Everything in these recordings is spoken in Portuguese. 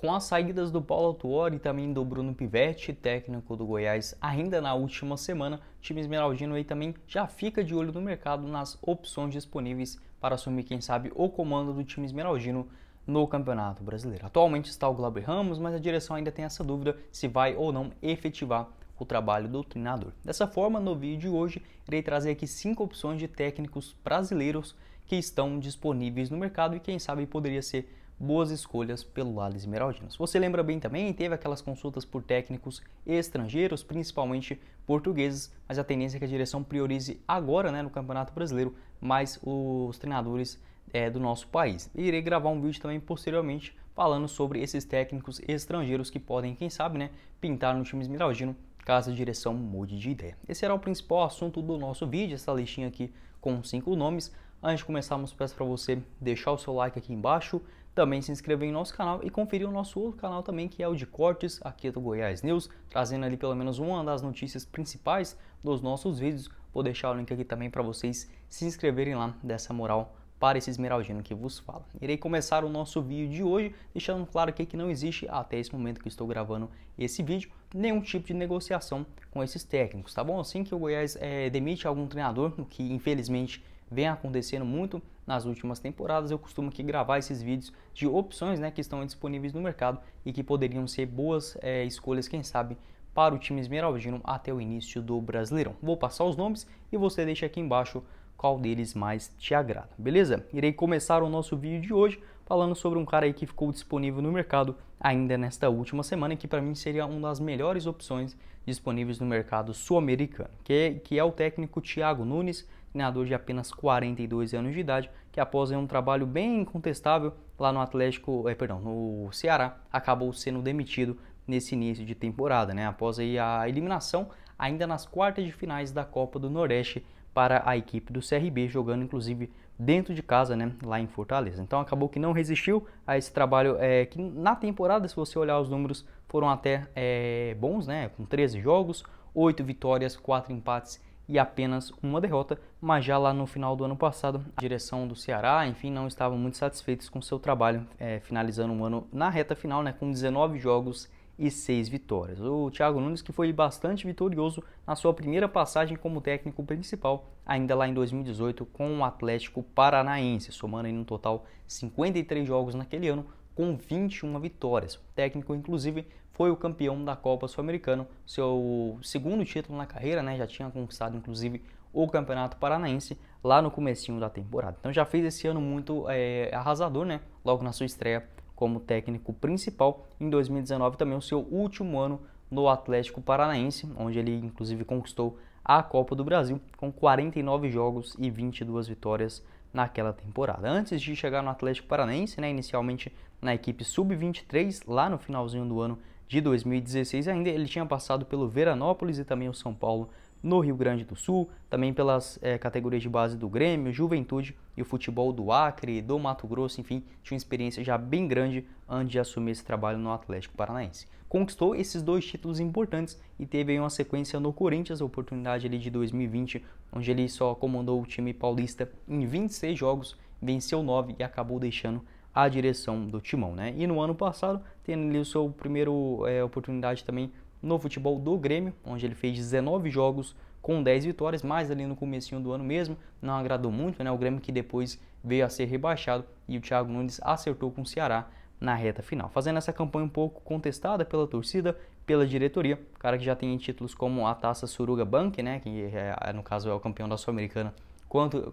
Com as saídas do Paulo Autuori e também do Bruno Pivetti, técnico do Goiás, ainda na última semana, o time esmeraldino aí também já fica de olho no mercado nas opções disponíveis para assumir, quem sabe, o comando do time esmeraldino no Campeonato Brasileiro. Atualmente está o Glauber Ramos, mas a direção ainda tem essa dúvida se vai ou não efetivar o trabalho do treinador. Dessa forma, no vídeo de hoje, irei trazer aqui cinco opções de técnicos brasileiros que estão disponíveis no mercado e quem sabe poderia ser boas escolhas pelo lado esmeraldino. você lembra bem também, teve aquelas consultas por técnicos estrangeiros, principalmente portugueses, mas a tendência é que a direção priorize agora né, no Campeonato Brasileiro mais os treinadores é, do nosso país. irei gravar um vídeo também posteriormente falando sobre esses técnicos estrangeiros que podem, quem sabe, né, pintar no time esmeraldino caso a direção mude de ideia. Esse era o principal assunto do nosso vídeo, essa listinha aqui com cinco nomes. Antes de começarmos, peço para você deixar o seu like aqui embaixo, também se inscrever em nosso canal e conferir o nosso outro canal também, que é o de cortes, aqui é do Goiás News, trazendo ali pelo menos uma das notícias principais dos nossos vídeos. Vou deixar o link aqui também para vocês se inscreverem lá dessa moral para esse esmeraldino que vos fala. Irei começar o nosso vídeo de hoje, deixando claro que não existe, até esse momento que estou gravando esse vídeo, nenhum tipo de negociação com esses técnicos, tá bom? Assim que o Goiás é, demite algum treinador, o que infelizmente vem acontecendo muito nas últimas temporadas. Eu costumo aqui gravar esses vídeos de opções né, que estão disponíveis no mercado e que poderiam ser boas é, escolhas, quem sabe, para o time esmeraldino até o início do Brasileirão. Vou passar os nomes e você deixa aqui embaixo qual deles mais te agrada, beleza? Irei começar o nosso vídeo de hoje falando sobre um cara aí que ficou disponível no mercado ainda nesta última semana, que para mim seria uma das melhores opções disponíveis no mercado sul-americano, que, é, que é o técnico Thiago Nunes, treinador de apenas 42 anos de idade, que após um trabalho bem incontestável lá no Atlético, é perdão, no Ceará, acabou sendo demitido nesse início de temporada, né? Após aí a eliminação ainda nas quartas de finais da Copa do Nordeste para a equipe do CRB, jogando inclusive dentro de casa, né, lá em Fortaleza. Então acabou que não resistiu a esse trabalho é, que na temporada, se você olhar os números, foram até é, bons, né, com 13 jogos, 8 vitórias, 4 empates e apenas uma derrota, mas já lá no final do ano passado, a direção do Ceará, enfim, não estavam muito satisfeitos com seu trabalho, é, finalizando um ano na reta final, né, com 19 jogos e 6 vitórias. O Thiago Nunes, que foi bastante vitorioso na sua primeira passagem como técnico principal, ainda lá em 2018, com o Atlético Paranaense, somando aí no total 53 jogos naquele ano, com 21 vitórias. O técnico, inclusive, foi o campeão da Copa Sul-Americana, seu segundo título na carreira, né? Já tinha conquistado inclusive o Campeonato Paranaense lá no comecinho da temporada. Então já fez esse ano muito é, arrasador, né? Logo na sua estreia como técnico principal em 2019 também o seu último ano no Atlético Paranaense, onde ele inclusive conquistou a Copa do Brasil com 49 jogos e 22 vitórias naquela temporada. Antes de chegar no Atlético Paranaense, né, inicialmente na equipe sub-23 lá no finalzinho do ano de 2016 ainda, ele tinha passado pelo Veranópolis e também o São Paulo no Rio Grande do Sul, também pelas é, categorias de base do Grêmio, Juventude e o futebol do Acre, do Mato Grosso, enfim, tinha uma experiência já bem grande antes de assumir esse trabalho no Atlético Paranaense. Conquistou esses dois títulos importantes e teve aí uma sequência no Corinthians, a oportunidade ali de 2020, onde ele só comandou o time paulista em 26 jogos, venceu 9 e acabou deixando a direção do timão. Né? E no ano passado, tendo ali o seu primeiro é, oportunidade também no futebol do Grêmio, onde ele fez 19 jogos com 10 vitórias, mais ali no comecinho do ano mesmo não agradou muito, né? O Grêmio que depois veio a ser rebaixado e o Thiago Nunes acertou com o Ceará na reta final, fazendo essa campanha um pouco contestada pela torcida, pela diretoria, cara que já tem títulos como a Taça Suruga Bank, né, que é, é no caso é o campeão da Sul-Americana,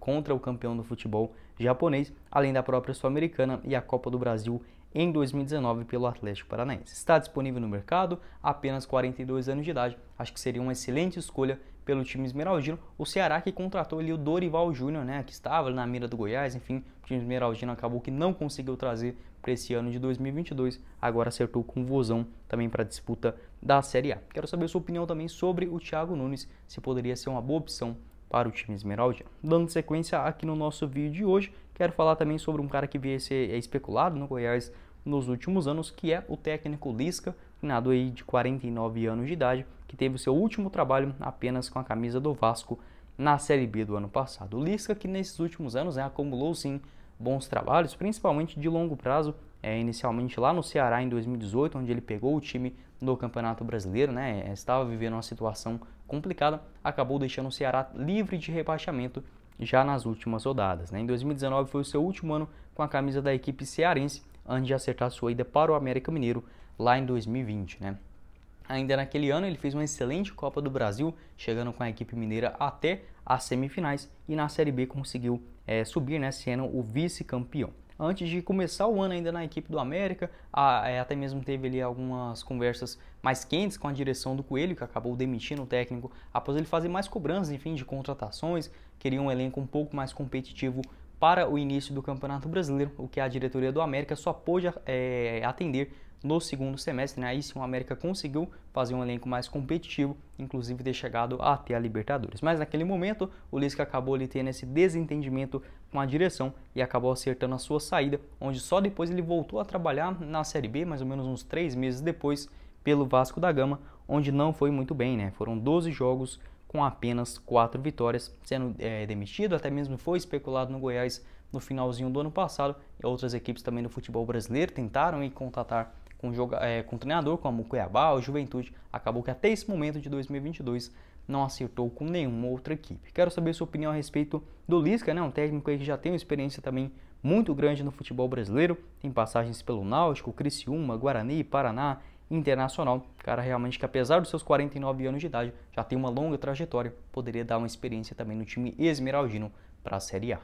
contra o campeão do futebol japonês, além da própria Sul-Americana e a Copa do Brasil em 2019 pelo Atlético Paranaense. Está disponível no mercado, apenas 42 anos de idade, acho que seria uma excelente escolha pelo time esmeraldino. O Ceará que contratou ali o Dorival Júnior, né, que estava na mira do Goiás, enfim, o time esmeraldino acabou que não conseguiu trazer para esse ano de 2022, agora acertou com o Vozão também para a disputa da Série A. Quero saber a sua opinião também sobre o Thiago Nunes, se poderia ser uma boa opção para o time esmeralda. Dando sequência aqui no nosso vídeo de hoje, quero falar também sobre um cara que veio ser é, especulado no Goiás nos últimos anos, que é o técnico Lisca, nado aí de 49 anos de idade, que teve o seu último trabalho apenas com a camisa do Vasco na Série B do ano passado. O Lisca que nesses últimos anos né, acumulou sim bons trabalhos, principalmente de longo prazo, é, inicialmente lá no Ceará em 2018, onde ele pegou o time no Campeonato Brasileiro, né? É, estava vivendo uma situação complicada, acabou deixando o Ceará livre de rebaixamento já nas últimas rodadas. Né? Em 2019 foi o seu último ano com a camisa da equipe cearense, antes de acertar sua ida para o América Mineiro lá em 2020. Né? Ainda naquele ano ele fez uma excelente Copa do Brasil, chegando com a equipe mineira até as semifinais e na Série B conseguiu é, subir, né, sendo o vice-campeão antes de começar o ano ainda na equipe do América. É, até mesmo teve ali algumas conversas mais quentes com a direção do Coelho, que acabou demitindo o técnico após ele fazer mais cobranças, enfim, de contratações. Queria um elenco um pouco mais competitivo para o início do Campeonato Brasileiro, o que a diretoria do América só pôde é, atender no segundo semestre, né? aí sim o América conseguiu fazer um elenco mais competitivo, inclusive ter chegado até a Libertadores. Mas naquele momento, o Lisca acabou ali tendo esse desentendimento com a direção e acabou acertando a sua saída, onde só depois ele voltou a trabalhar na Série B, mais ou menos uns três meses depois, pelo Vasco da Gama, onde não foi muito bem, né? Foram 12 jogos com apenas quatro vitórias, sendo é, demitido, até mesmo foi especulado no Goiás no finalzinho do ano passado, e outras equipes também do futebol brasileiro tentaram contratar com, joga, é, com treinador como o Cuiabá, o Juventude, acabou que até esse momento de 2022 não acertou com nenhuma outra equipe. Quero saber sua opinião a respeito do Lisca, né? um técnico que já tem uma experiência também muito grande no futebol brasileiro, tem passagens pelo Náutico, Criciúma, Guarani, Paraná, Internacional. Cara realmente que apesar dos seus 49 anos de idade, já tem uma longa trajetória, poderia dar uma experiência também no time esmeraldino para a Série A.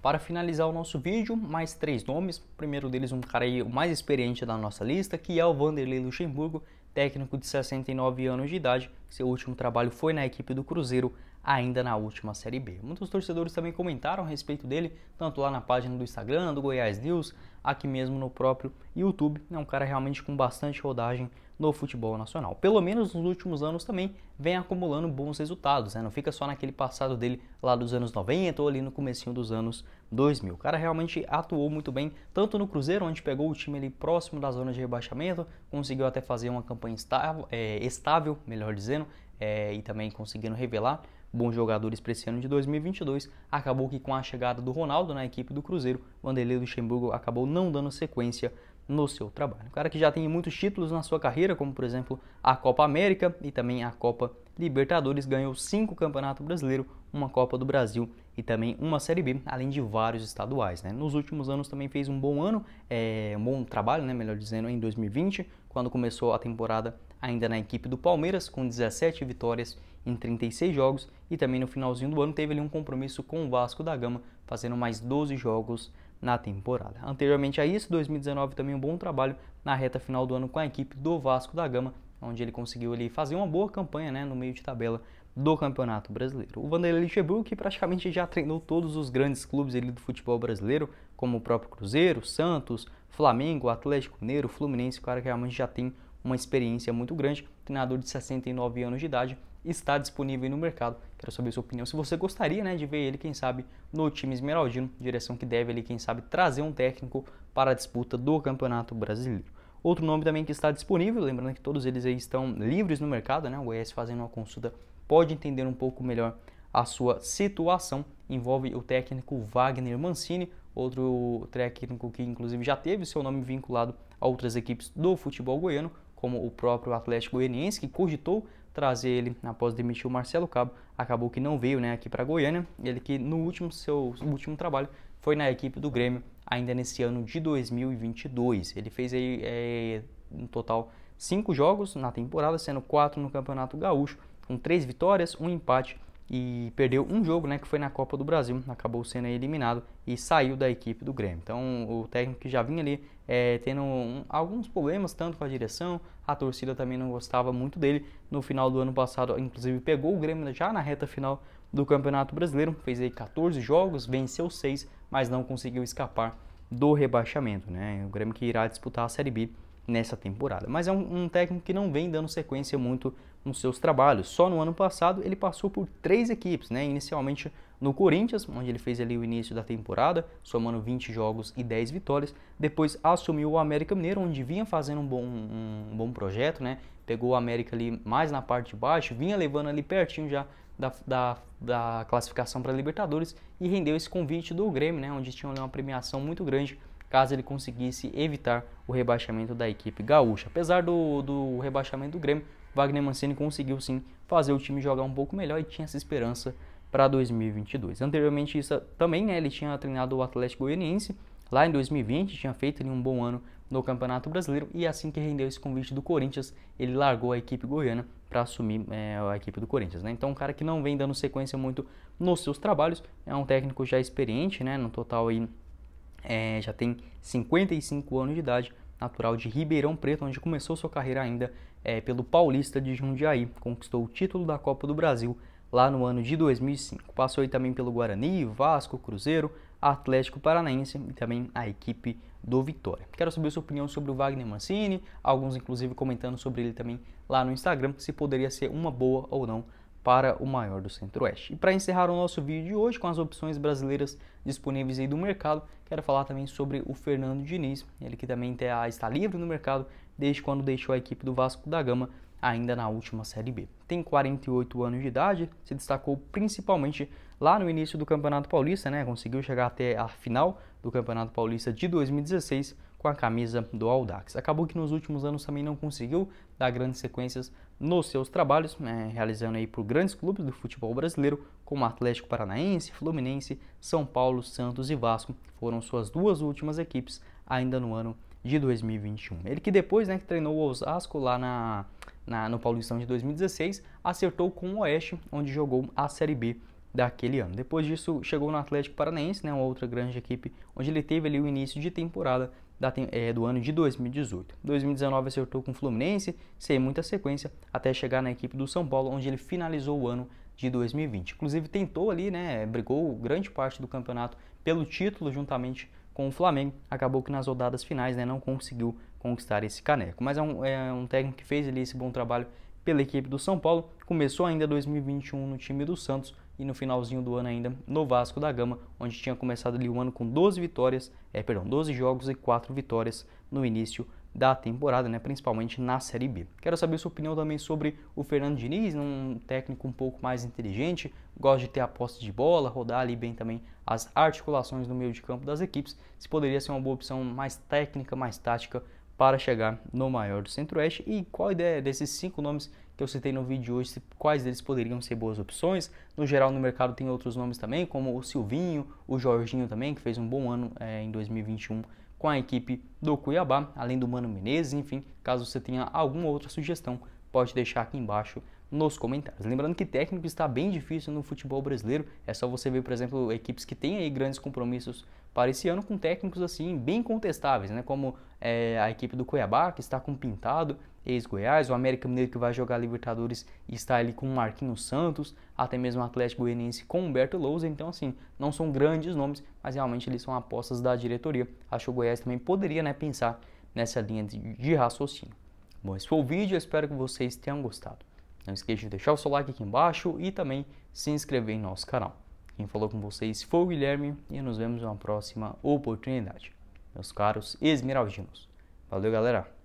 Para finalizar o nosso vídeo, mais três nomes. O primeiro deles, um cara aí, o mais experiente da nossa lista, que é o Vanderlei Luxemburgo, técnico de 69 anos de idade. Seu último trabalho foi na equipe do Cruzeiro, ainda na última Série B. Muitos torcedores também comentaram a respeito dele, tanto lá na página do Instagram, do Goiás News, aqui mesmo no próprio YouTube. É um cara realmente com bastante rodagem no futebol nacional. Pelo menos nos últimos anos também vem acumulando bons resultados, né? não fica só naquele passado dele lá dos anos 90 ou ali no comecinho dos anos 2000. O cara realmente atuou muito bem, tanto no Cruzeiro, onde pegou o time ali próximo da zona de rebaixamento, conseguiu até fazer uma campanha estável, é, estável melhor dizendo, é, e também conseguindo revelar bons jogadores para esse ano de 2022. Acabou que com a chegada do Ronaldo na equipe do Cruzeiro, o Vanderlei Luxemburgo acabou não dando sequência no seu trabalho. Um cara que já tem muitos títulos na sua carreira, como por exemplo a Copa América e também a Copa Libertadores, ganhou cinco Campeonato Brasileiro, uma Copa do Brasil e também uma Série B, além de vários estaduais. Né? Nos últimos anos também fez um bom ano, é, um bom trabalho, né, melhor dizendo, em 2020, quando começou a temporada ainda na equipe do Palmeiras, com 17 vitórias em 36 jogos, e também no finalzinho do ano teve ali um compromisso com o Vasco da Gama, fazendo mais 12 jogos na temporada. Anteriormente a isso, 2019 também um bom trabalho na reta final do ano com a equipe do Vasco da Gama, onde ele conseguiu ali fazer uma boa campanha né, no meio de tabela do Campeonato Brasileiro. O Vanderlei Luxemburgo que praticamente já treinou todos os grandes clubes ali do futebol brasileiro, como o próprio Cruzeiro, Santos, Flamengo, Atlético Mineiro, Fluminense, o cara que realmente já tem uma experiência muito grande, treinador de 69 anos de idade, está disponível no mercado. Quero saber a sua opinião. Se você gostaria né, de ver ele, quem sabe, no time esmeraldino, direção que deve ele, quem sabe, trazer um técnico para a disputa do Campeonato Brasileiro. Outro nome também que está disponível, lembrando que todos eles aí estão livres no mercado, né? O fazendo uma consulta pode entender um pouco melhor a sua situação. Envolve o técnico Wagner Mancini, outro técnico que inclusive já teve seu nome vinculado a outras equipes do futebol goiano, como o próprio Atlético Goianiense, que cogitou trazer ele após demitir o Marcelo Cabo, acabou que não veio né, aqui para Goiânia. Ele que no último seu último trabalho foi na equipe do Grêmio ainda nesse ano de 2022. Ele fez aí é, no total cinco jogos na temporada, sendo quatro no Campeonato Gaúcho, com três vitórias, um empate e perdeu um jogo, né, que foi na Copa do Brasil, acabou sendo eliminado e saiu da equipe do Grêmio. Então o técnico que já vinha ali é, tendo um, alguns problemas tanto com a direção, a torcida também não gostava muito dele. No final do ano passado, inclusive pegou o Grêmio já na reta final do Campeonato Brasileiro, fez aí 14 jogos, venceu 6, mas não conseguiu escapar do rebaixamento, né? O Grêmio que irá disputar a Série B nessa temporada. Mas é um, um, técnico que não vem dando sequência muito nos seus trabalhos. Só no ano passado ele passou por três equipes, né? Inicialmente no Corinthians, onde ele fez ali o início da temporada, somando 20 jogos e 10 vitórias. Depois assumiu o América Mineiro, onde vinha fazendo um bom, um, um bom projeto, né? Pegou o América ali mais na parte de baixo, vinha levando ali pertinho já da, da, da classificação para Libertadores e rendeu esse convite do Grêmio, né? Onde tinha ali uma premiação muito grande caso ele conseguisse evitar o rebaixamento da equipe gaúcha. Apesar do, do rebaixamento do Grêmio, Wagner Mancini conseguiu sim fazer o time jogar um pouco melhor e tinha essa esperança para 2022. Anteriormente isso também, né, ele tinha treinado o Atlético Goianiense lá em 2020, tinha feito ali, um bom ano no Campeonato Brasileiro e assim que rendeu esse convite do Corinthians, ele largou a equipe goiana para assumir é, a equipe do Corinthians. Né? Então, um cara que não vem dando sequência muito nos seus trabalhos, é um técnico já experiente, né? no total aí é, já tem 55 anos de idade, natural de Ribeirão Preto, onde começou sua carreira ainda é, pelo Paulista de Jundiaí. Conquistou o título da Copa do Brasil lá no ano de 2005. Passou aí também pelo Guarani, Vasco, Cruzeiro, Atlético Paranaense e também a equipe do Vitória. Quero saber sua opinião sobre o Wagner Mancini, alguns inclusive comentando sobre ele também lá no Instagram, se poderia ser uma boa ou não para o maior do Centro-Oeste. E para encerrar o nosso vídeo de hoje com as opções brasileiras disponíveis aí do mercado, quero falar também sobre o Fernando Diniz, ele que também está livre no mercado desde quando deixou a equipe do Vasco da Gama ainda na última Série B. Tem 48 anos de idade, se destacou principalmente lá no início do Campeonato Paulista, né? Conseguiu chegar até a final do Campeonato Paulista de 2016 com a camisa do Audax. Acabou que nos últimos anos também não conseguiu dar grandes sequências nos seus trabalhos, né, realizando aí por grandes clubes do futebol brasileiro, como Atlético Paranaense, Fluminense, São Paulo, Santos e Vasco, foram suas duas últimas equipes ainda no ano de 2021. Ele que depois, né, que treinou o Osasco lá na, na no Paulistão de 2016, acertou com o Oeste, onde jogou a Série B daquele ano. Depois disso, chegou no Atlético Paranaense, né, uma outra grande equipe, onde ele teve ali o início de temporada da, é, do ano de 2018. 2019 acertou com o Fluminense, sem muita sequência, até chegar na equipe do São Paulo, onde ele finalizou o ano de 2020. Inclusive tentou ali, né, brigou grande parte do campeonato pelo título juntamente com o Flamengo, acabou que nas rodadas finais né, não conseguiu conquistar esse caneco. Mas é um, é um técnico que fez ali esse bom trabalho pela equipe do São Paulo, começou ainda 2021 no time do Santos, e no finalzinho do ano ainda no Vasco da Gama, onde tinha começado ali o ano com 12 vitórias, é, perdão, 12 jogos e 4 vitórias no início da temporada, né, principalmente na Série B. Quero saber sua opinião também sobre o Fernando Diniz, um técnico um pouco mais inteligente, gosta de ter a posse de bola, rodar ali bem também as articulações no meio de campo das equipes, se poderia ser uma boa opção mais técnica, mais tática para chegar no maior do Centro-Oeste e qual a ideia desses cinco nomes que eu citei no vídeo de hoje, quais deles poderiam ser boas opções. No geral, no mercado tem outros nomes também, como o Silvinho, o Jorginho também, que fez um bom ano é, em 2021 com a equipe do Cuiabá, além do Mano Menezes, enfim, caso você tenha alguma outra sugestão, pode deixar aqui embaixo nos comentários. Lembrando que técnico está bem difícil no futebol brasileiro, é só você ver, por exemplo, equipes que têm aí grandes compromissos para esse ano com técnicos assim bem contestáveis, né? como é, a equipe do Cuiabá, que está com Pintado, ex-Goiás, o América Mineiro que vai jogar Libertadores e está ali com o Marquinhos Santos, até mesmo o Atlético Goianiense com Humberto Lousa, então assim, não são grandes nomes, mas realmente eles são apostas da diretoria. Acho que o Goiás também poderia né, pensar nessa linha de, de raciocínio. Bom, esse foi o vídeo, espero que vocês tenham gostado. Não esqueça de deixar o seu like aqui embaixo e também se inscrever em nosso canal. Quem falou com vocês foi o Guilherme e nos vemos em uma próxima oportunidade. Meus caros esmeraldinos. Valeu, galera!